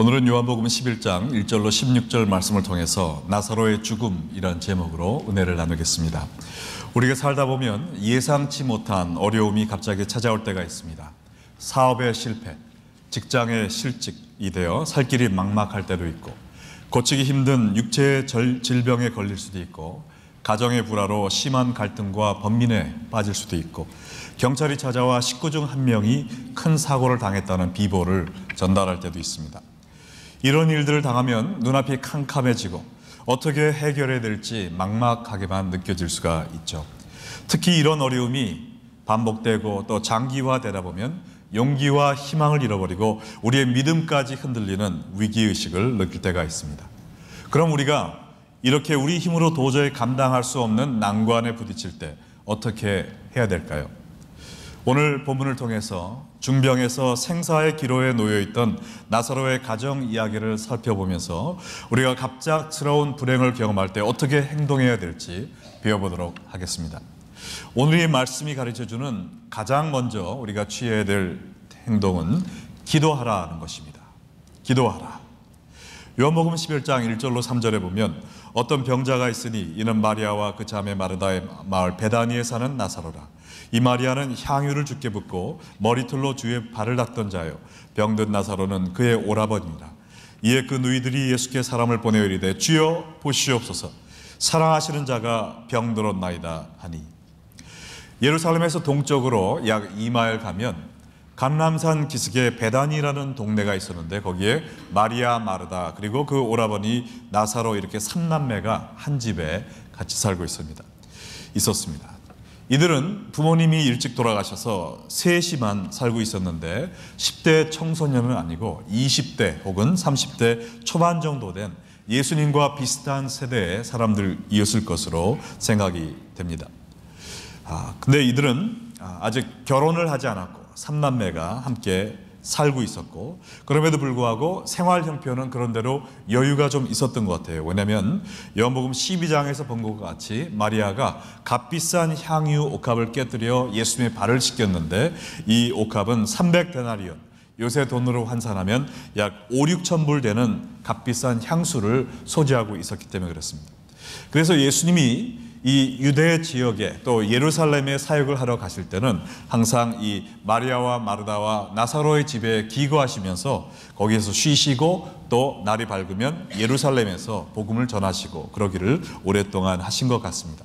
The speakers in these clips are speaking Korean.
오늘은 요한복음 11장 1절로 16절 말씀을 통해서 나사로의 죽음이란 제목으로 은혜를 나누겠습니다. 우리가 살다 보면 예상치 못한 어려움이 갑자기 찾아올 때가 있습니다. 사업의 실패, 직장의 실직이 되어 살 길이 막막할 때도 있고, 고치기 힘든 육체의 질병에 걸릴 수도 있고, 가정의 불화로 심한 갈등과 범민에 빠질 수도 있고 경찰이 찾아와 식구 중 한 명이 큰 사고를 당했다는 비보를 전달할 때도 있습니다. 이런 일들을 당하면 눈앞이 캄캄해지고 어떻게 해결해야 될지 막막하게만 느껴질 수가 있죠. 특히 이런 어려움이 반복되고 또 장기화되다 보면 용기와 희망을 잃어버리고 우리의 믿음까지 흔들리는 위기의식을 느낄 때가 있습니다. 그럼 우리가 이렇게 우리 힘으로 도저히 감당할 수 없는 난관에 부딪힐 때 어떻게 해야 될까요? 오늘 본문을 통해서 중병에서 생사의 기로에 놓여 있던 나사로의 가정 이야기를 살펴보면서 우리가 갑작스러운 불행을 경험할 때 어떻게 행동해야 될지 배워보도록 하겠습니다. 오늘의 말씀이 가르쳐 주는 가장 먼저 우리가 취해야 될 행동은 기도하라는 것입니다. 기도하라. 요한복음 11장 1절로 3절에 보면 어떤 병자가 있으니 이는 마리아와 그 자매 마르다의 마을 베다니에 사는 나사로라. 이 마리아는 향유를 주께 붓고 머리털로 주의 발을 닦던 자요 병든 나사로는 그의 오라버니라 이에 그 누이들이 예수께 사람을 보내 이르되 주여 보시옵소서 사랑하시는 자가 병들었나이다 하니 예루살렘에서 동쪽으로 약 2마일 가면 감람산 기슭에 베단이라는 동네가 있었는데 거기에 마리아 마르다 그리고 그 오라버니 나사로 이렇게 삼남매가 한 집에 같이 살고 있습니다. 있었습니다. 이들은 부모님이 일찍 돌아가셔서 셋이만 살고 있었는데 10대 청소년은 아니고 20대 혹은 30대 초반 정도 된 예수님과 비슷한 세대의 사람들이었을 것으로 생각이 됩니다. 아, 근데 이들은 아, 아직 결혼을 하지 않았고 3남매가 함께 살고 있었고 그럼에도 불구하고 생활 형편은 그런대로 여유가 좀 있었던 것 같아요. 왜냐하면 요한복음 12장에서 본 것과 같이 마리아가 값비싼 향유 옥합을 깨뜨려 예수님의 발을 씻겼는데 이 옥합은 300데나리온 요새 돈으로 환산하면 약 5, 6천 불 되는 값비싼 향수를 소지하고 있었기 때문에 그렇습니다. 그래서 예수님이 이 유대 지역에 또 예루살렘에 사역을 하러 가실 때는 항상 이 마리아와 마르다와 나사로의 집에 기거하시면서 거기에서 쉬시고 또 날이 밝으면 예루살렘에서 복음을 전하시고 그러기를 오랫동안 하신 것 같습니다.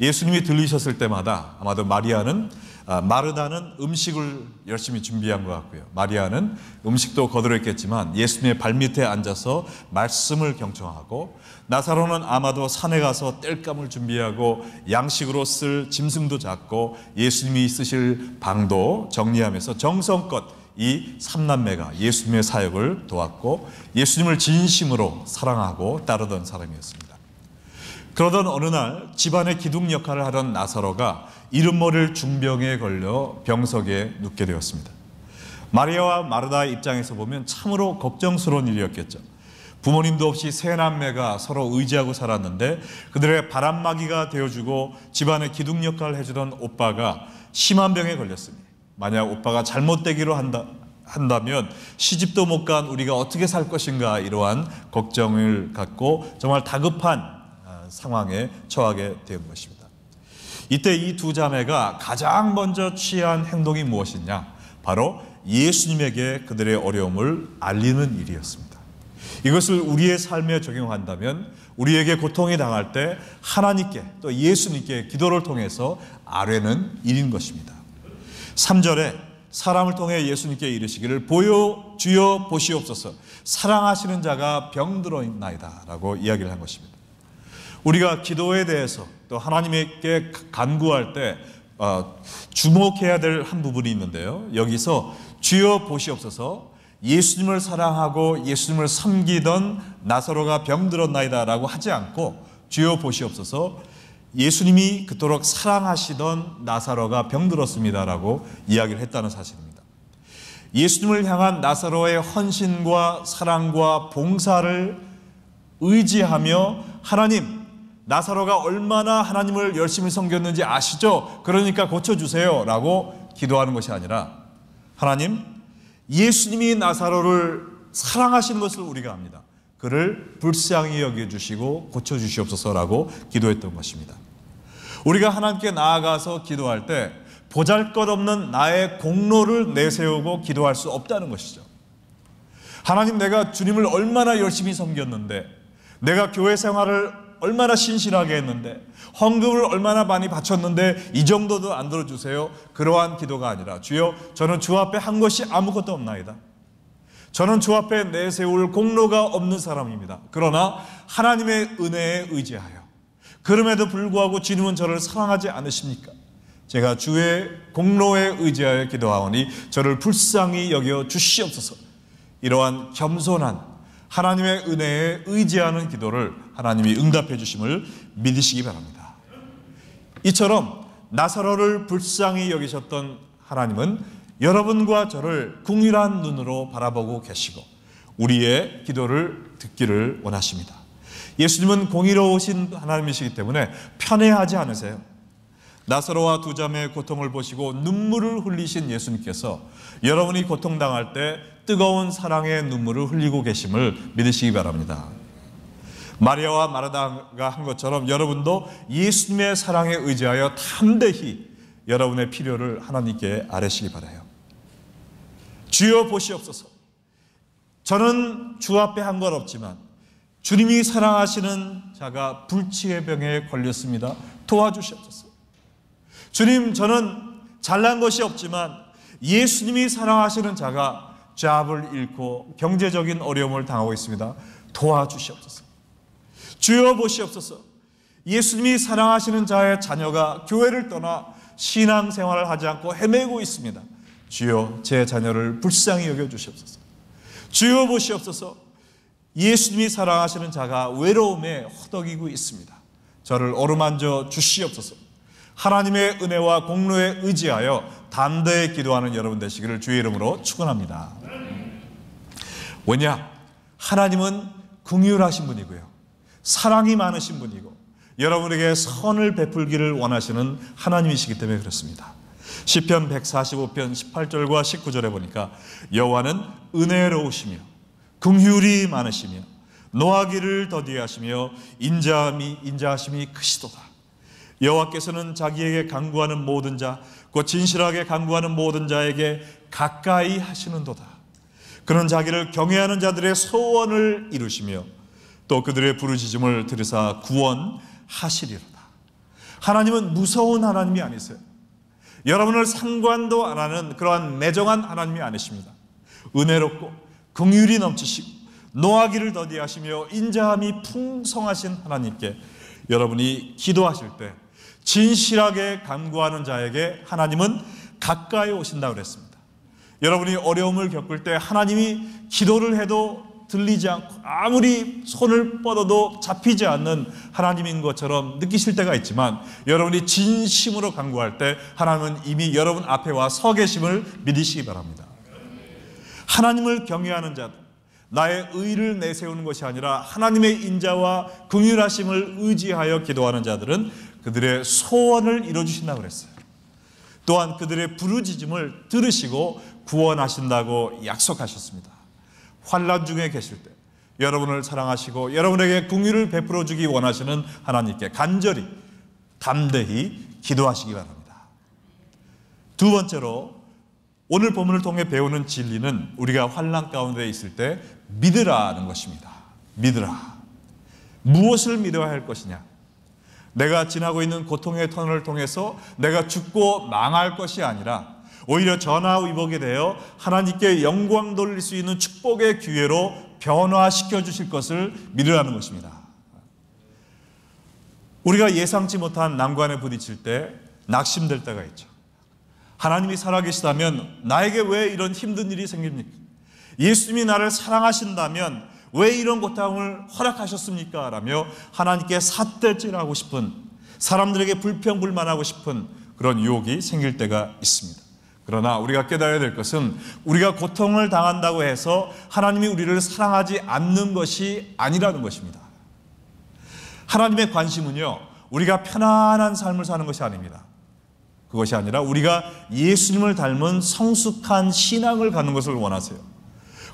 예수님이 들리셨을 때마다 아마도 마리아는 아, 마르다는 음식을 열심히 준비한 것 같고요. 마리아는 음식도 거들었겠지만 예수님의 발밑에 앉아서 말씀을 경청하고 나사로는 아마도 산에 가서 땔감을 준비하고 양식으로 쓸 짐승도 잡고 예수님이 쓰실 방도 정리하면서 정성껏 이 삼남매가 예수님의 사역을 도왔고 예수님을 진심으로 사랑하고 따르던 사람이었습니다. 그러던 어느 날 집안의 기둥 역할을 하던 나사로가 이름 모를 중병에 걸려 병석에 눕게 되었습니다. 마리아와 마르다의 입장에서 보면 참으로 걱정스러운 일이었겠죠. 부모님도 없이 세 남매가 서로 의지하고 살았는데 그들의 바람막이가 되어주고 집안의 기둥 역할을 해주던 오빠가 심한 병에 걸렸습니다. 만약 오빠가 잘못되기로 한다, 한다면 시집도 못 간 우리가 어떻게 살 것인가 이러한 걱정을 갖고 정말 다급한 상황에 처하게 된 것입니다. 이때 이 두 자매가 가장 먼저 취한 행동이 무엇이냐? 바로 예수님에게 그들의 어려움을 알리는 일이었습니다. 이것을 우리의 삶에 적용한다면 우리에게 고통이 당할 때 하나님께 또 예수님께 기도를 통해서 아뢰는 일인 것입니다. 3절에 사람을 통해 예수님께 이르시기를 보여 주여 보시옵소서 사랑하시는 자가 병들어 있나이다라고 이야기를 한 것입니다. 우리가 기도에 대해서 또 하나님께 간구할 때 어, 주목해야 될 한 부분이 있는데요. 여기서 주여 보시옵소서 예수님을 사랑하고 예수님을 섬기던 나사로가 병들었나이다 라고 하지 않고 주여 보시옵소서 예수님이 그토록 사랑하시던 나사로가 병들었습니다 라고 이야기를 했다는 사실입니다. 예수님을 향한 나사로의 헌신과 사랑과 봉사를 의지하며 하나님 나사로가 얼마나 하나님을 열심히 섬겼는지 아시죠? 그러니까 고쳐주세요. 라고 기도하는 것이 아니라, 하나님, 예수님이 나사로를 사랑하시는 것을 우리가 압니다. 그를 불쌍히 여겨주시고 고쳐주시옵소서라고 기도했던 것입니다. 우리가 하나님께 나아가서 기도할 때 보잘 것 없는 나의 공로를 내세우고 기도할 수 없다는 것이죠. 하나님, 내가 주님을 얼마나 열심히 섬겼는데, 내가 교회 생활을 얼마나 신실하게 했는데 헌금을 얼마나 많이 바쳤는데 이 정도도 안 들어주세요. 그러한 기도가 아니라 주여 저는 주 앞에 한 것이 아무것도 없나이다. 저는 주 앞에 내세울 공로가 없는 사람입니다. 그러나 하나님의 은혜에 의지하여 그럼에도 불구하고 주님은 저를 사랑하지 않으십니까? 제가 주의 공로에 의지하여 기도하오니 저를 불쌍히 여겨 주시옵소서. 이러한 겸손한 하나님의 은혜에 의지하는 기도를 하나님이 응답해 주심을 믿으시기 바랍니다. 이처럼 나사로를 불쌍히 여기셨던 하나님은 여러분과 저를 궁유한 눈으로 바라보고 계시고 우리의 기도를 듣기를 원하십니다. 예수님은 공의로우신 하나님이시기 때문에 편애하지 않으세요. 나사로와 두 자매의 고통을 보시고 눈물을 흘리신 예수님께서 여러분이 고통당할 때 뜨거운 사랑의 눈물을 흘리고 계심을 믿으시기 바랍니다. 마리아와 마르다가 한 것처럼 여러분도 예수님의 사랑에 의지하여 담대히 여러분의 필요를 하나님께 아뢰시기 바라요. 주여 보시옵소서. 저는 주 앞에 한건 없지만 주님이 사랑하시는 자가 불치의 병에 걸렸습니다. 도와주시옵소서. 주님, 저는 잘난 것이 없지만 예수님이 사랑하시는 자가 잡을 잃고 경제적인 어려움을 당하고 있습니다. 도와주시옵소서. 주여 보시옵소서. 예수님이 사랑하시는 자의 자녀가 교회를 떠나 신앙 생활을 하지 않고 헤매고 있습니다. 주여 제 자녀를 불쌍히 여겨 주시옵소서. 주여 보시옵소서. 예수님이 사랑하시는 자가 외로움에 허덕이고 있습니다. 저를 어루만져 주시옵소서. 하나님의 은혜와 공로에 의지하여 담대히 기도하는 여러분 되시기를 주의 이름으로 축원합니다. 왜냐? 하나님은 궁휼하신 분이고요. 사랑이 많으신 분이고 여러분에게 선을 베풀기를 원하시는 하나님이시기 때문에 그렇습니다. 시편 145편 18절과 19절에 보니까 여호와는 은혜로우시며 긍휼이 많으시며 노하기를 더디하시며 인자함이 인자하심이 크시도다. 여호와께서는 자기에게 간구하는 모든 자, 곧 진실하게 간구하는 모든 자에게 가까이 하시는도다. 그는 자기를 경외하는 자들의 소원을 이루시며 또 그들의 부르짖음을 들으사 구원하시리로다. 하나님은 무서운 하나님이 아니세요. 여러분을 상관도 안 하는 그러한 매정한 하나님이 아니십니다. 은혜롭고 긍휼이 넘치시고 노하기를 더디하시며 인자함이 풍성하신 하나님께 여러분이 기도하실 때 진실하게 간구하는 자에게 하나님은 가까이 오신다 그랬습니다. 여러분이 어려움을 겪을 때 하나님이 기도를 해도 들리지 않고 아무리 손을 뻗어도 잡히지 않는 하나님인 것처럼 느끼실 때가 있지만 여러분이 진심으로 간구할 때 하나님은 이미 여러분 앞에 와 서 계심을 믿으시기 바랍니다. 하나님을 경외하는 자들 나의 의를 내세우는 것이 아니라 하나님의 인자와 긍휼하심을 의지하여 기도하는 자들은 그들의 소원을 이뤄 주신다고 그랬어요. 또한 그들의 부르짖음을 들으시고 구원하신다고 약속하셨습니다. 환란 중에 계실 때 여러분을 사랑하시고 여러분에게 궁유를 베풀어 주기 원하시는 하나님께 간절히 담대히 기도하시기 바랍니다. 두 번째로 오늘 본문을 통해 배우는 진리는 우리가 환란 가운데 있을 때 믿으라는 것입니다. 믿으라. 무엇을 믿어야 할 것이냐? 내가 지나고 있는 고통의 터널을 통해서 내가 죽고 망할 것이 아니라 오히려 전화위복이 되어 하나님께 영광 돌릴 수 있는 축복의 기회로 변화시켜 주실 것을 믿으라는 것입니다. 우리가 예상치 못한 난관에 부딪힐 때 낙심될 때가 있죠. 하나님이 살아계시다면 나에게 왜 이런 힘든 일이 생깁니까? 예수님이 나를 사랑하신다면 왜 이런 고통을 허락하셨습니까? 라며 하나님께 삿대질하고 싶은 사람들에게 불평불만하고 싶은 그런 유혹이 생길 때가 있습니다. 그러나 우리가 깨달아야 될 것은 우리가 고통을 당한다고 해서 하나님이 우리를 사랑하지 않는 것이 아니라는 것입니다. 하나님의 관심은요, 우리가 편안한 삶을 사는 것이 아닙니다. 그것이 아니라 우리가 예수님을 닮은 성숙한 신앙을 갖는 것을 원하세요.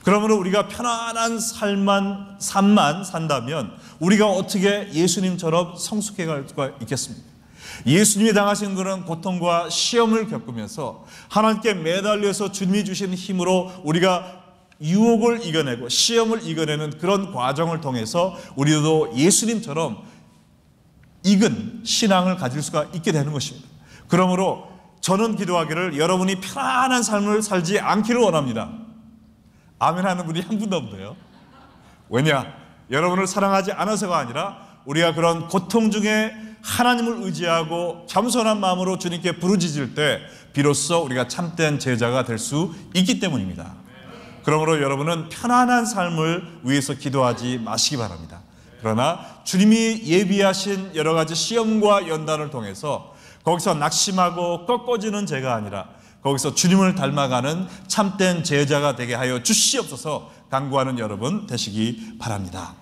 그러므로 우리가 편안한 삶만, 삶만 산다면 우리가 어떻게 예수님처럼 성숙해 갈 수가 있겠습니까? 예수님이 당하신 그런 고통과 시험을 겪으면서 하나님께 매달려서 주님이 주신 힘으로 우리가 유혹을 이겨내고 시험을 이겨내는 그런 과정을 통해서 우리도 예수님처럼 익은 신앙을 가질 수가 있게 되는 것입니다. 그러므로 저는 기도하기를 여러분이 편안한 삶을 살지 않기를 원합니다. 아멘 하는 분이 한 분도 없네요. 왜냐? 여러분을 사랑하지 않아서가 아니라 우리가 그런 고통 중에 하나님을 의지하고 겸손한 마음으로 주님께 부르짖을 때 비로소 우리가 참된 제자가 될 수 있기 때문입니다. 그러므로 여러분은 편안한 삶을 위해서 기도하지 마시기 바랍니다. 그러나 주님이 예비하신 여러 가지 시험과 연단을 통해서 거기서 낙심하고 꺾어지는 제가 아니라 거기서 주님을 닮아가는 참된 제자가 되게 하여 주시옵소서 강구하는 여러분 되시기 바랍니다.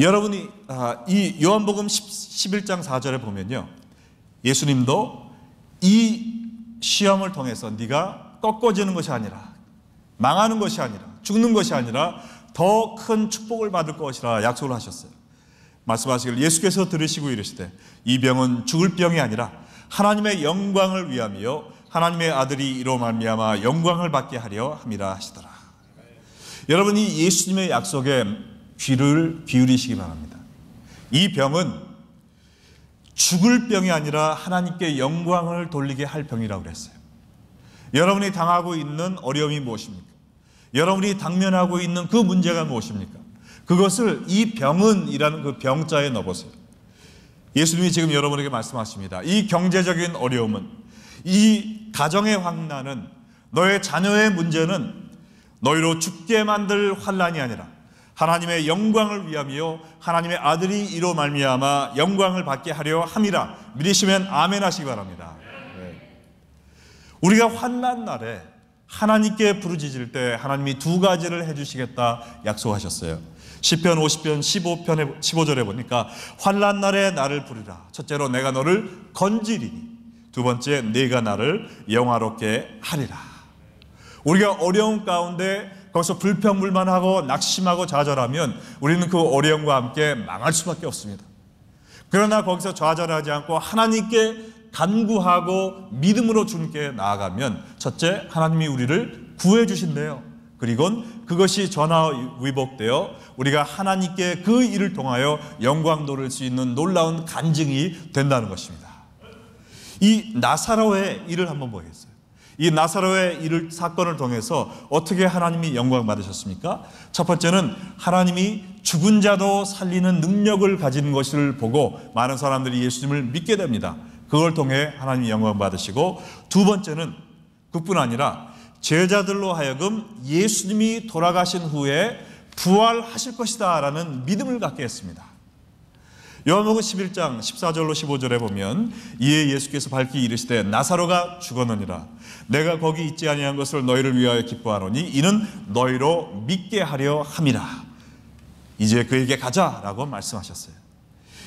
여러분이 아, 이 요한복음 11장 4절에 보면요. 예수님도 이 시험을 통해서 네가 꺾어지는 것이 아니라 망하는 것이 아니라 죽는 것이 아니라 더 큰 축복을 받을 것이라 약속을 하셨어요. 말씀하시길 예수께서 들으시고 이르시되 이 병은 죽을 병이 아니라 하나님의 영광을 위함이요 하나님의 아들이 이로 말미암아 영광을 받게 하려 함이라 하시더라. 여러분이 예수님의 약속에 귀를 기울이시기 바랍니다. 이 병은 죽을 병이 아니라 하나님께 영광을 돌리게 할 병이라고 그랬어요. 여러분이 당하고 있는 어려움이 무엇입니까? 여러분이 당면하고 있는 그 문제가 무엇입니까? 그것을 이 병은이라는 그 병자에 넣어보세요. 예수님이 지금 여러분에게 말씀하십니다. 이 경제적인 어려움은, 이 가정의 환난은, 너의 자녀의 문제는 너희로 죽게 만들 환란이 아니라 하나님의 영광을 위함이요 하나님의 아들이 이로 말미암아 영광을 받게 하려 함이라 믿으시면 아멘 하시기 바랍니다. 네. 우리가 환난 날에 하나님께 부르짖을 때 하나님이 두 가지를 해 주시겠다 약속하셨어요. 10편 50편 1 5편 15절에 보니까 환난 날에 나를 부르라. 첫째로 내가 너를 건지리니 두 번째 네가 나를 영화롭게 하리라. 우리가 어려운 가운데 거기서 불평불만 하고 낙심하고 좌절하면 우리는 그 어려움과 함께 망할 수밖에 없습니다. 그러나 거기서 좌절하지 않고 하나님께 간구하고 믿음으로 주님께 나아가면 첫째 하나님이 우리를 구해 주신대요. 그리고 그것이 전화 위복되어 우리가 하나님께 그 일을 통하여 영광 노릴 수 있는 놀라운 간증이 된다는 것입니다. 이 나사로의 일을 한번 보겠습니다. 이 나사로의 이를 사건을 통해서 어떻게 하나님이 영광 받으셨습니까? 첫 번째는 하나님이 죽은 자도 살리는 능력을 가진 것을 보고 많은 사람들이 예수님을 믿게 됩니다. 그걸 통해 하나님이 영광 받으시고 두 번째는 그뿐 아니라 제자들로 하여금 예수님이 돌아가신 후에 부활하실 것이다라는 믿음을 갖게 했습니다. 요한복음 11장 14절로 15절에 보면 이에 예수께서 밝히 이르시되 나사로가 죽었느니라 내가 거기 있지 아니한 것을 너희를 위하여 기뻐하노니 이는 너희로 믿게 하려 함이라 이제 그에게 가자라고 말씀하셨어요.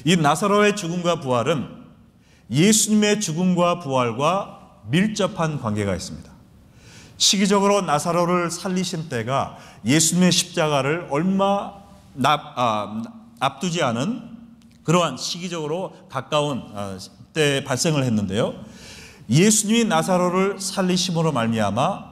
이 나사로의 죽음과 부활은 예수님의 죽음과 부활과 밀접한 관계가 있습니다. 시기적으로 나사로를 살리신 때가 예수님의 십자가를 얼마 앞, 아, 앞두지 않은 그러한 시기적으로 가까운 어, 때 발생을 했는데요. 예수님이 나사로를 살리심으로 말미암아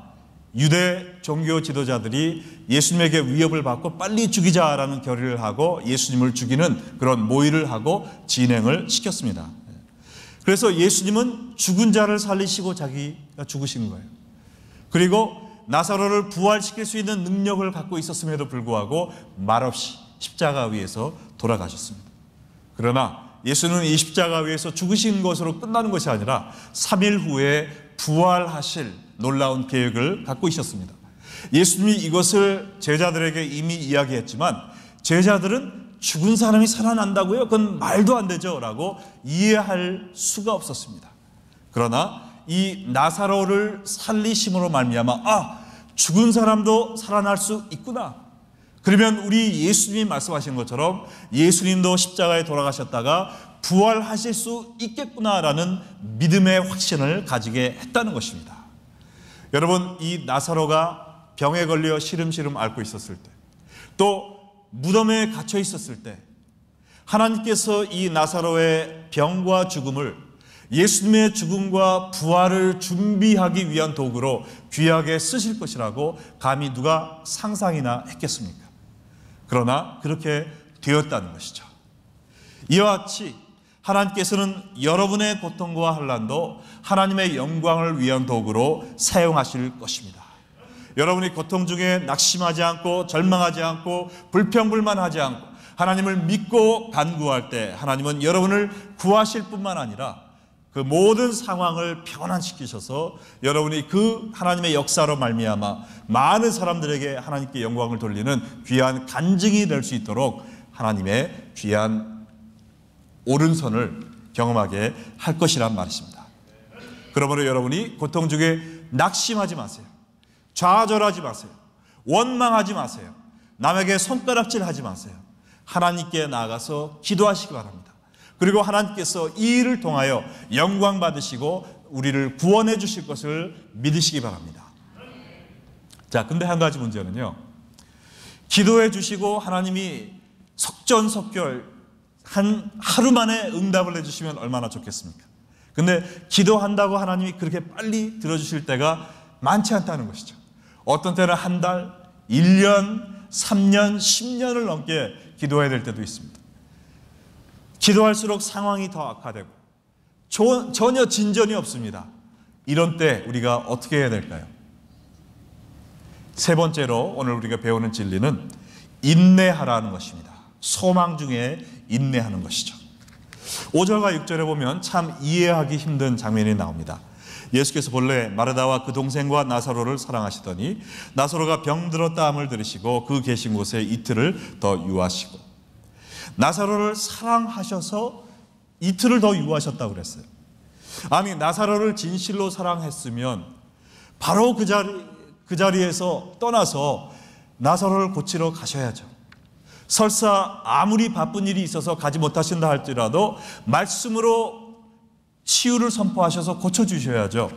유대 종교 지도자들이 예수님에게 위협을 받고 빨리 죽이자라는 결의를 하고 예수님을 죽이는 그런 모의를 하고 진행을 시켰습니다. 그래서 예수님은 죽은 자를 살리시고 자기가 죽으신 거예요. 그리고 나사로를 부활시킬 수 있는 능력을 갖고 있었음에도 불구하고 말없이 십자가 위에서 돌아가셨습니다. 그러나 예수는 이 십자가 위에서 죽으신 것으로 끝나는 것이 아니라 3일 후에 부활하실 놀라운 계획을 갖고 있었습니다. 예수님이 이것을 제자들에게 이미 이야기했지만 제자들은 죽은 사람이 살아난다고요? 그건 말도 안 되죠. 라고 이해할 수가 없었습니다. 그러나 이 나사로를 살리심으로 말미암아 아 죽은 사람도 살아날 수 있구나 그러면 우리 예수님이 말씀하신 것처럼 예수님도 십자가에 돌아가셨다가 부활하실 수 있겠구나라는 믿음의 확신을 가지게 했다는 것입니다. 여러분, 이 나사로가 병에 걸려 시름시름 앓고 있었을 때, 또 무덤에 갇혀 있었을 때, 하나님께서 이 나사로의 병과 죽음을 예수님의 죽음과 부활을 준비하기 위한 도구로 귀하게 쓰실 것이라고 감히 누가 상상이나 했겠습니까? 그러나 그렇게 되었다는 것이죠. 이와 같이 하나님께서는 여러분의 고통과 환란도 하나님의 영광을 위한 도구로 사용하실 것입니다. 여러분이 고통 중에 낙심하지 않고 절망하지 않고 불평불만하지 않고 하나님을 믿고 간구할 때 하나님은 여러분을 구하실 뿐만 아니라 그 모든 상황을 평안시키셔서 여러분이 그 하나님의 역사로 말미암아 많은 사람들에게 하나님께 영광을 돌리는 귀한 간증이 될 수 있도록 하나님의 귀한 오른손을 경험하게 할 것이란 말입니다. 그러므로 여러분이 고통 중에 낙심하지 마세요. 좌절하지 마세요. 원망하지 마세요. 남에게 손가락질 하지 마세요. 하나님께 나가서 기도하시기 바랍니다. 그리고 하나님께서 이 일을 통하여 영광 받으시고 우리를 구원해 주실 것을 믿으시기 바랍니다. 자, 근데 한 가지 문제는요. 기도해 주시고 하나님이 석전석결 한 하루 만에 응답을 해 주시면 얼마나 좋겠습니까? 근데 기도한다고 하나님이 그렇게 빨리 들어 주실 때가 많지 않다는 것이죠. 어떤 때는 한 달, 1년, 3년, 10년을 넘게 기도해야 될 때도 있습니다. 기도할수록 상황이 더 악화되고 전혀 진전이 없습니다. 이런 때 우리가 어떻게 해야 될까요? 세 번째로 오늘 우리가 배우는 진리는 인내하라는 것입니다. 소망 중에 인내하는 것이죠. 5절과 6절에 보면 참 이해하기 힘든 장면이 나옵니다. 예수께서 본래 마르다와 그 동생과 나사로를 사랑하시더니 나사로가 병들었다함을 들으시고 그 계신 곳에 이틀을 더 유하시고 나사로를 사랑하셔서 이틀을 더 유하셨다고 그랬어요. 아니, 나사로를 진실로 사랑했으면 바로 그 자리, 그 자리에서 떠나서 나사로를 고치러 가셔야죠. 설사 아무리 바쁜 일이 있어서 가지 못하신다 할지라도 말씀으로 치유를 선포하셔서 고쳐주셔야죠.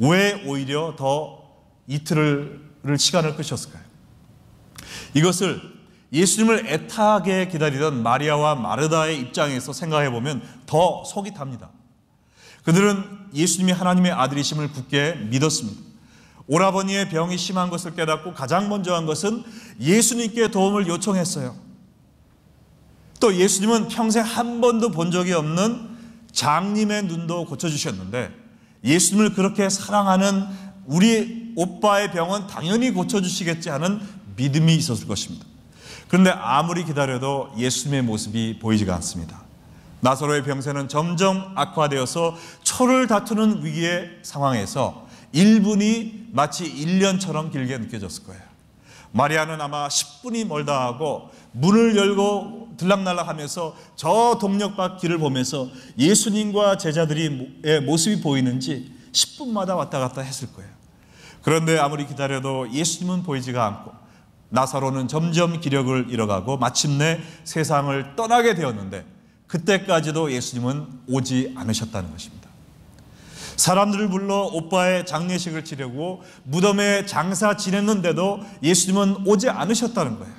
왜 오히려 더 이틀을 시간을 끄셨을까요? 이것을 예수님을 애타게 기다리던 마리아와 마르다의 입장에서 생각해 보면 더 속이 탑니다. 그들은 예수님이 하나님의 아들이심을 굳게 믿었습니다. 오라버니의 병이 심한 것을 깨닫고 가장 먼저 한 것은 예수님께 도움을 요청했어요. 또 예수님은 평생 한 번도 본 적이 없는 장님의 눈도 고쳐주셨는데 예수님을 그렇게 사랑하는 우리 오빠의 병은 당연히 고쳐주시겠지 하는 믿음이 있었을 것입니다. 그런데 아무리 기다려도 예수님의 모습이 보이지가 않습니다. 나사로의 병세는 점점 악화되어서 초를 다투는 위기의 상황에서 1분이 마치 1년처럼 길게 느껴졌을 거예요. 마리아는 아마 10분이 멀다 하고 문을 열고 들락날락 하면서 저 동력박 길을 보면서 예수님과 제자들의 모습이 보이는지 10분마다 왔다 갔다 했을 거예요. 그런데 아무리 기다려도 예수님은 보이지가 않고 나사로는 점점 기력을 잃어가고 마침내 세상을 떠나게 되었는데 그때까지도 예수님은 오지 않으셨다는 것입니다. 사람들을 불러 오빠의 장례식을 치려고 무덤에 장사 지냈는데도 예수님은 오지 않으셨다는 거예요.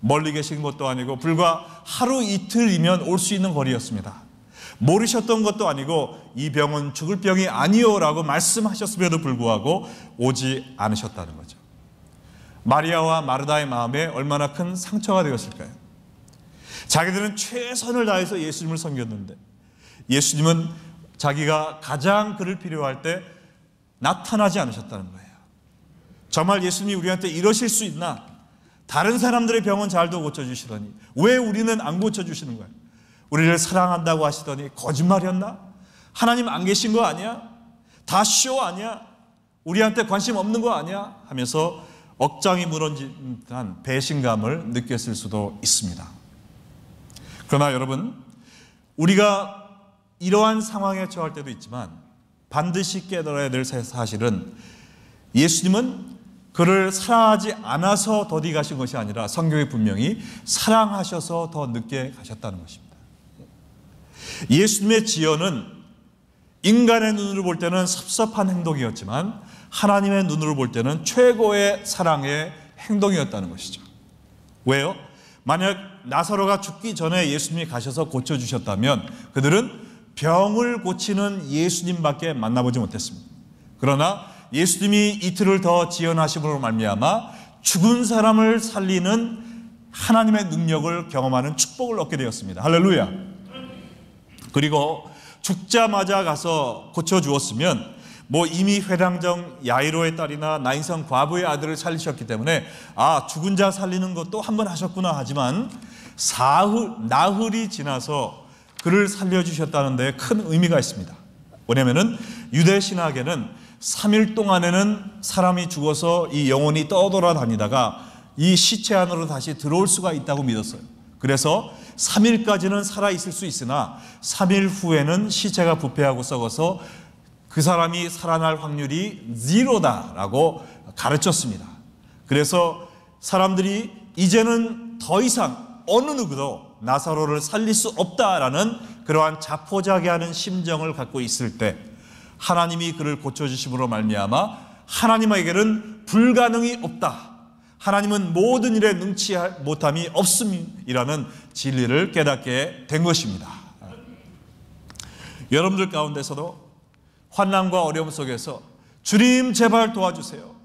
멀리 계신 것도 아니고 불과 하루 이틀이면 올 수 있는 거리였습니다. 모르셨던 것도 아니고 이 병은 죽을 병이 아니요라고 말씀하셨음에도 불구하고 오지 않으셨다는 거죠. 마리아와 마르다의 마음에 얼마나 큰 상처가 되었을까요? 자기들은 최선을 다해서 예수님을 섬겼는데 예수님은 자기가 가장 그를 필요할 때 나타나지 않으셨다는 거예요. 정말 예수님이 우리한테 이러실 수 있나? 다른 사람들의 병은 잘도 고쳐주시더니 왜 우리는 안 고쳐주시는 거예 우리를 사랑한다고 하시더니 거짓말이었나? 하나님 안 계신 거 아니야? 다 쇼 아니야? 우리한테 관심 없는 거 아니야? 하면서 억장이 무너진 듯한 배신감을 느꼈을 수도 있습니다. 그러나 여러분, 우리가 이러한 상황에 처할 때도 있지만 반드시 깨달아야 될 사실은 예수님은 그를 사랑하지 않아서 더디 가신 것이 아니라 성경에 분명히 사랑하셔서 더 늦게 가셨다는 것입니다. 예수님의 지연은 인간의 눈으로 볼 때는 섭섭한 행동이었지만 하나님의 눈으로 볼 때는 최고의 사랑의 행동이었다는 것이죠. 왜요? 만약 나사로가 죽기 전에 예수님이 가셔서 고쳐주셨다면 그들은 병을 고치는 예수님밖에 만나보지 못했습니다. 그러나 예수님이 이틀을 더 지연하심으로 말미암아 죽은 사람을 살리는 하나님의 능력을 경험하는 축복을 얻게 되었습니다. 할렐루야. 그리고 죽자마자 가서 고쳐 주었으면 뭐 이미 회당정 야이로의 딸이나 나인성 과부의 아들을 살리셨기 때문에 아 죽은 자 살리는 것도 한 번 하셨구나 하지만 사흘 나흘이 지나서 그를 살려주셨다는데 큰 의미가 있습니다. 왜냐하면은 유대 신학에는 3일 동안에는 사람이 죽어서 이 영혼이 떠돌아다니다가 이 시체 안으로 다시 들어올 수가 있다고 믿었어요. 그래서 3일까지는 살아있을 수 있으나 3일 후에는 시체가 부패하고 썩어서 그 사람이 살아날 확률이 0다라고 가르쳤습니다. 그래서 사람들이 이제는 더 이상 어느 누구도 나사로를 살릴 수 없다라는 그러한 자포자기하는 심정을 갖고 있을 때 하나님이 그를 고쳐주심으로 말미암아 하나님에게는 불가능이 없다. 하나님은 모든 일에 능치 못함이 없음이라는 진리를 깨닫게 된 것입니다. 여러분들 가운데서도 환난과 어려움 속에서 주님 제발 도와주세요.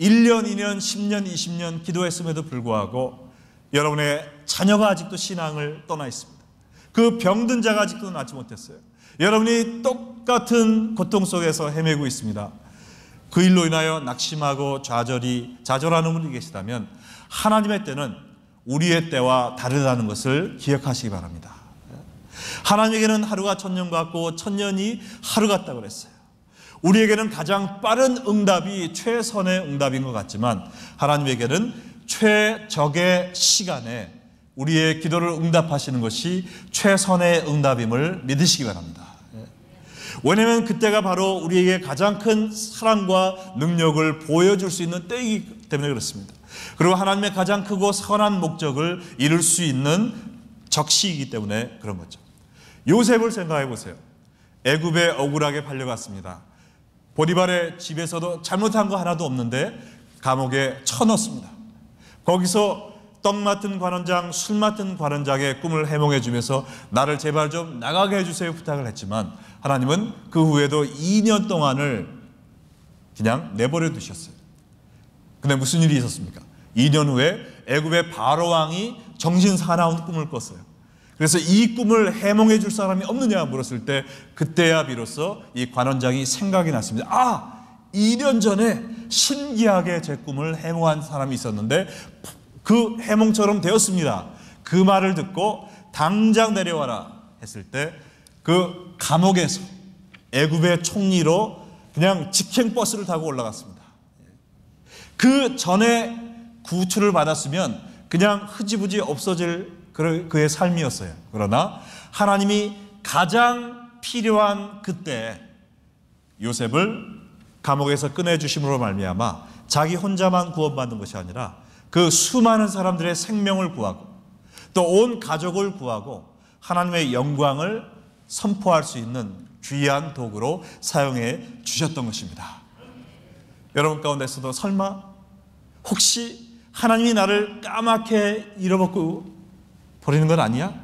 1년, 2년, 10년, 20년 기도했음에도 불구하고 여러분의 자녀가 아직도 신앙을 떠나 있습니다. 그 병든 자가 아직도 낫지 못했어요. 여러분이 똑같은 고통 속에서 헤매고 있습니다. 그 일로 인하여 낙심하고 좌절이 좌절하는 분이 계시다면 하나님의 때는 우리의 때와 다르다는 것을 기억하시기 바랍니다. 하나님에게는 하루가 천 년 같고 천년이 하루 같다고 그랬어요. 우리에게는 가장 빠른 응답이 최선의 응답인 것 같지만 하나님에게는 최적의 시간에 우리의 기도를 응답하시는 것이 최선의 응답임을 믿으시기 바랍니다. 예. 왜냐하면 그때가 바로 우리에게 가장 큰 사랑과 능력을 보여줄 수 있는 때이기 때문에 그렇습니다. 그리고 하나님의 가장 크고 선한 목적을 이룰 수 있는 적시이기 때문에 그런 거죠. 요셉을 생각해 보세요. 애굽에 억울하게 팔려갔습니다. 보리발의 집에서도 잘못한 거 하나도 없는데 감옥에 쳐넣습니다. 거기서 떡 맡은 관원장, 술 맡은 관원장의 꿈을 해몽해 주면서 나를 제발 좀 나가게 해주세요 부탁을 했지만 하나님은 그 후에도 2년 동안을 그냥 내버려 두셨어요. 근데 무슨 일이 있었습니까? 2년 후에 애굽의 바로 왕이 정신 사나운 꿈을 꿨어요. 그래서 이 꿈을 해몽해 줄 사람이 없느냐 물었을 때 그때야 비로소 이 관원장이 생각이 났습니다. 아! 2년 전에 신기하게 제 꿈을 해몽한 사람이 있었는데 그 해몽처럼 되었습니다. 그 말을 듣고 당장 내려와라 했을 때 그 감옥에서 애굽의 총리로 그냥 직행 버스를 타고 올라갔습니다. 그 전에 구출을 받았으면 그냥 흐지부지 없어질 그의 삶이었어요. 그러나 하나님이 가장 필요한 그때 요셉을 감옥에서 꺼내 주심으로 말미암아 자기 혼자만 구원받는 것이 아니라 그 수많은 사람들의 생명을 구하고 또 온 가족을 구하고 하나님의 영광을 선포할 수 있는 귀한 도구로 사용해 주셨던 것입니다. 여러분 가운데서도 설마 혹시 하나님이 나를 까맣게 잃어먹고 버리는 건 아니야?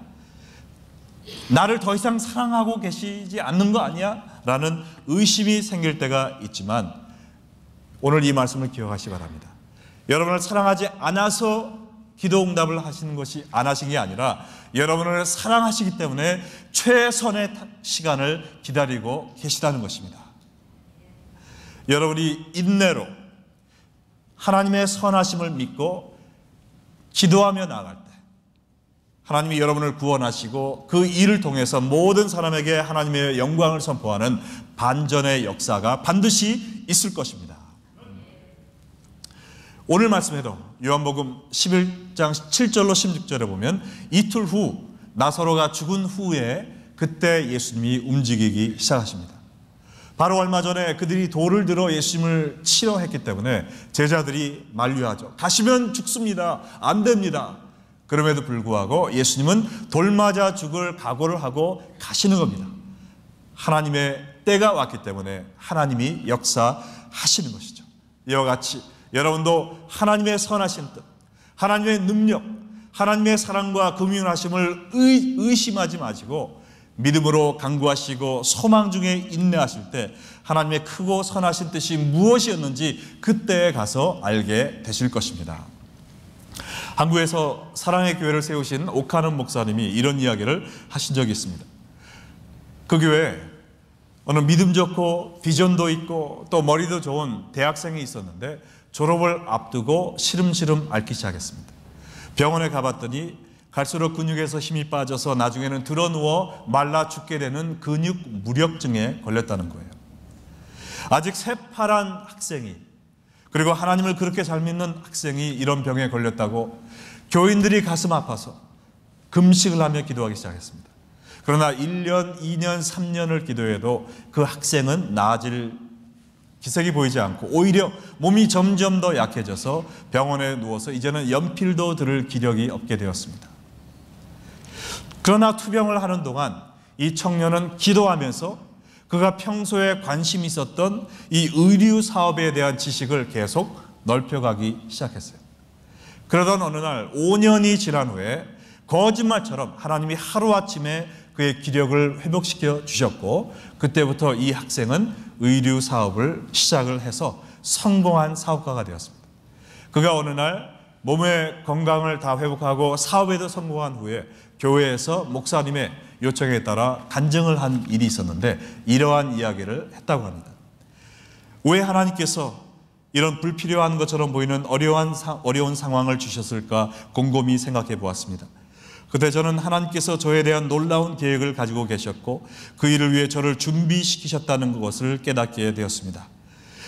나를 더 이상 사랑하고 계시지 않는 거 아니야? 라는 의심이 생길 때가 있지만 오늘 이 말씀을 기억하시 바랍니다. 여러분을 사랑하지 않아서 기도 응답을 하시는 것이 안 하신 게 아니라 여러분을 사랑하시기 때문에 최선의 시간을 기다리고 계시다는 것입니다. 여러분이 인내로 하나님의 선하심을 믿고 기도하며 나갈때 하나님이 여러분을 구원하시고 그 일을 통해서 모든 사람에게 하나님의 영광을 선포하는 반전의 역사가 반드시 있을 것입니다. 오늘 말씀에도 요한복음 11장 7절로 16절에 보면 이틀 후 나사로가 죽은 후에 그때 예수님이 움직이기 시작하십니다. 바로 얼마 전에 그들이 돌을 들어 예수님을 치러 했기 때문에 제자들이 만류하죠. 가시면 죽습니다. 안 됩니다. 그럼에도 불구하고 예수님은 돌맞아 죽을 각오를 하고 가시는 겁니다. 하나님의 때가 왔기 때문에 하나님이 역사하시는 것이죠. 이와 같이 여러분도 하나님의 선하신 뜻, 하나님의 능력, 하나님의 사랑과 금융하심을 의심하지 마시고 믿음으로 강구하시고 소망 중에 인내하실 때 하나님의 크고 선하신 뜻이 무엇이었는지 그때 가서 알게 되실 것입니다. 한국에서 사랑의 교회를 세우신 오카는 목사님이 이런 이야기를 하신 적이 있습니다. 그 교회에 어느 믿음 좋고 비전도 있고 또 머리도 좋은 대학생이 있었는데 졸업을 앞두고 시름시름 앓기 시작했습니다. 병원에 가봤더니 갈수록 근육에서 힘이 빠져서 나중에는 들어 누워 말라 죽게 되는 근육 무력증에 걸렸다는 거예요. 아직 새파란 학생이 그리고 하나님을 그렇게 잘 믿는 학생이 이런 병에 걸렸다고 교인들이 가슴 아파서 금식을 하며 기도하기 시작했습니다. 그러나 1년, 2년, 3년을 기도해도 그 학생은 나아질 기색이 보이지 않고 오히려 몸이 점점 더 약해져서 병원에 누워서 이제는 연필도 들을 기력이 없게 되었습니다. 그러나 투병을 하는 동안 이 청년은 기도하면서 그가 평소에 관심 있었던 이 의류 사업에 대한 지식을 계속 넓혀가기 시작했어요. 그러던 어느 날 5년이 지난 후에 거짓말처럼 하나님이 하루아침에 그의 기력을 회복시켜 주셨고 그때부터 이 학생은 의류 사업을 시작을 해서 성공한 사업가가 되었습니다. 그가 어느 날 몸의 건강을 다 회복하고 사업에도 성공한 후에 교회에서 목사님의 요청에 따라 간증을 한 일이 있었는데 이러한 이야기를 했다고 합니다. 왜 하나님께서 이런 불필요한 것처럼 보이는 어려운, 어려운 상황을 주셨을까 곰곰이 생각해 보았습니다. 그때 저는 하나님께서 저에 대한 놀라운 계획을 가지고 계셨고 그 일을 위해 저를 준비시키셨다는 것을 깨닫게 되었습니다.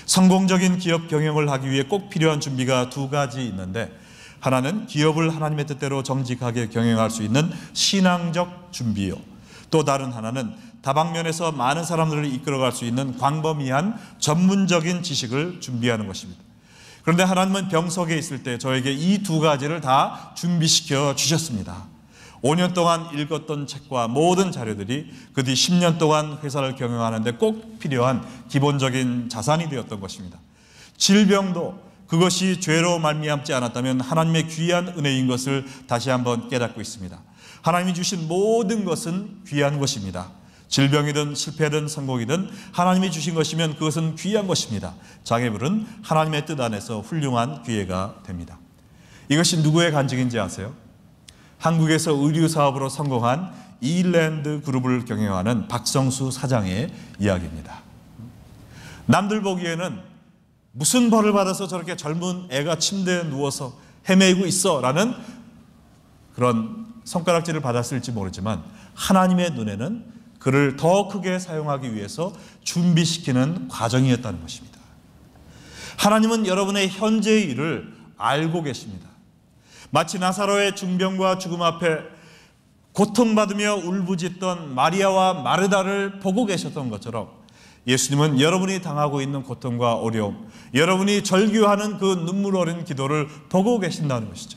성공적인 기업 경영을 하기 위해 꼭 필요한 준비가 두 가지 있는데 하나는 기업을 하나님의 뜻대로 정직하게 경영할 수 있는 신앙적 준비요. 또 다른 하나는 다방면에서 많은 사람들을 이끌어갈 수 있는 광범위한 전문적인 지식을 준비하는 것입니다. 그런데 하나님은 병석에 있을 때 저에게 이 두 가지를 다 준비시켜 주셨습니다. 5년 동안 읽었던 책과 모든 자료들이 그 뒤 10년 동안 회사를 경영하는데 꼭 필요한 기본적인 자산이 되었던 것입니다. 질병도 그것이 죄로 말미암지 않았다면 하나님의 귀한 은혜인 것을 다시 한번 깨닫고 있습니다. 하나님이 주신 모든 것은 귀한 것입니다. 질병이든 실패든 성공이든 하나님이 주신 것이면 그것은 귀한 것입니다. 장애물은 하나님의 뜻 안에서 훌륭한 기회가 됩니다. 이것이 누구의 간증인지 아세요? 한국에서 의류 사업으로 성공한 이랜드 그룹을 경영하는 박성수 사장의 이야기입니다. 남들 보기에는 무슨 벌을 받아서 저렇게 젊은 애가 침대에 누워서 헤매고 있어 라는 그런 손가락질을 받았을지 모르지만 하나님의 눈에는 그를 더 크게 사용하기 위해서 준비시키는 과정이었다는 것입니다. 하나님은 여러분의 현재의 일을 알고 계십니다. 마치 나사로의 중병과 죽음 앞에 고통받으며 울부짖던 마리아와 마르다를 보고 계셨던 것처럼 예수님은 여러분이 당하고 있는 고통과 어려움, 여러분이 절규하는 그 눈물 어린 기도를 보고 계신다는 것이죠.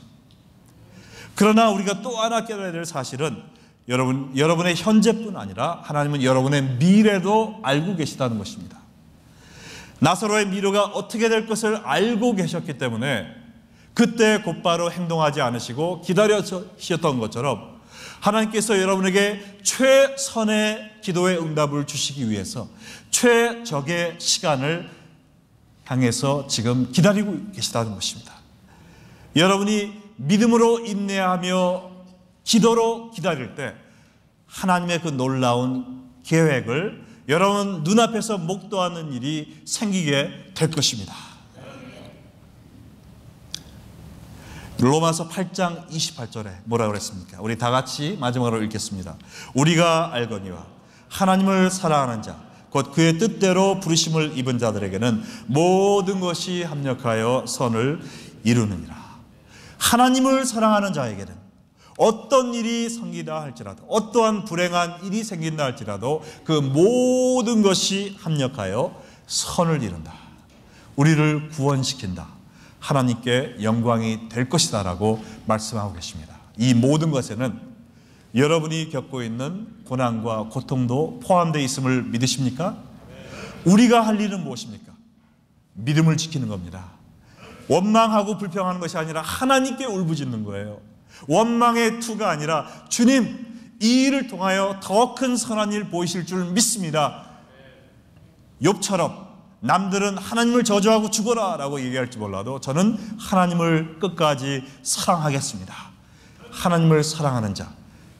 그러나 우리가 또 하나 깨달아야 될 사실은 여러분, 여러분의 현재뿐 아니라 하나님은 여러분의 미래도 알고 계시다는 것입니다. 나사로의 미래가 어떻게 될 것을 알고 계셨기 때문에 그때 곧바로 행동하지 않으시고 기다려주셨던 것처럼 하나님께서 여러분에게 최선의 기도의 응답을 주시기 위해서 최적의 시간을 향해서 지금 기다리고 계시다는 것입니다. 여러분이 믿음으로 인내하며 기도로 기다릴 때 하나님의 그 놀라운 계획을 여러분 눈앞에서 목도하는 일이 생기게 될 것입니다. 로마서 8장 28절에 뭐라 그랬습니까? 우리 다 같이 마지막으로 읽겠습니다. 우리가 알거니와 하나님을 사랑하는 자, 곧 그의 뜻대로 부르심을 입은 자들에게는 모든 것이 합력하여 선을 이루느니라. 하나님을 사랑하는 자에게는 어떤 일이 생기다 할지라도 어떠한 불행한 일이 생긴다 할지라도 그 모든 것이 합력하여 선을 이룬다. 우리를 구원시킨다. 하나님께 영광이 될 것이다라고 말씀하고 계십니다. 이 모든 것에는 여러분이 겪고 있는 고난과 고통도 포함되어 있음을 믿으십니까? 우리가 할 일은 무엇입니까? 믿음을 지키는 겁니다. 원망하고 불평하는 것이 아니라 하나님께 울부짖는 거예요. 원망의 투가 아니라 주님, 이 일을 통하여 더 큰 선한 일 보이실 줄 믿습니다. 욥처럼 남들은 하나님을 저주하고 죽어라라고 얘기할지 몰라도 저는 하나님을 끝까지 사랑하겠습니다. 하나님을 사랑하는 자,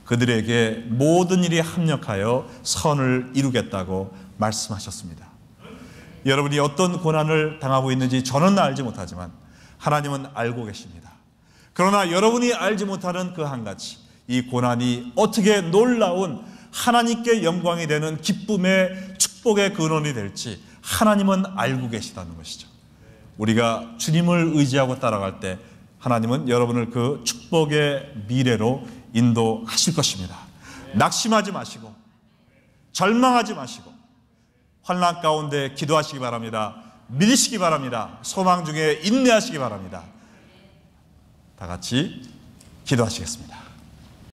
그들에게 모든 일이 합력하여 선을 이루겠다고 말씀하셨습니다. 여러분이 어떤 고난을 당하고 있는지 저는 알지 못하지만 하나님은 알고 계십니다. 그러나 여러분이 알지 못하는 그 한가지 이 고난이 어떻게 놀라운 하나님께 영광이 되는 기쁨의 축복의 근원이 될지 하나님은 알고 계시다는 것이죠. 우리가 주님을 의지하고 따라갈 때 하나님은 여러분을 그 축복의 미래로 인도하실 것입니다. 낙심하지 마시고 절망하지 마시고 환란 가운데 기도하시기 바랍니다. 믿으시기 바랍니다. 소망 중에 인내하시기 바랍니다. 다 같이 기도하시겠습니다.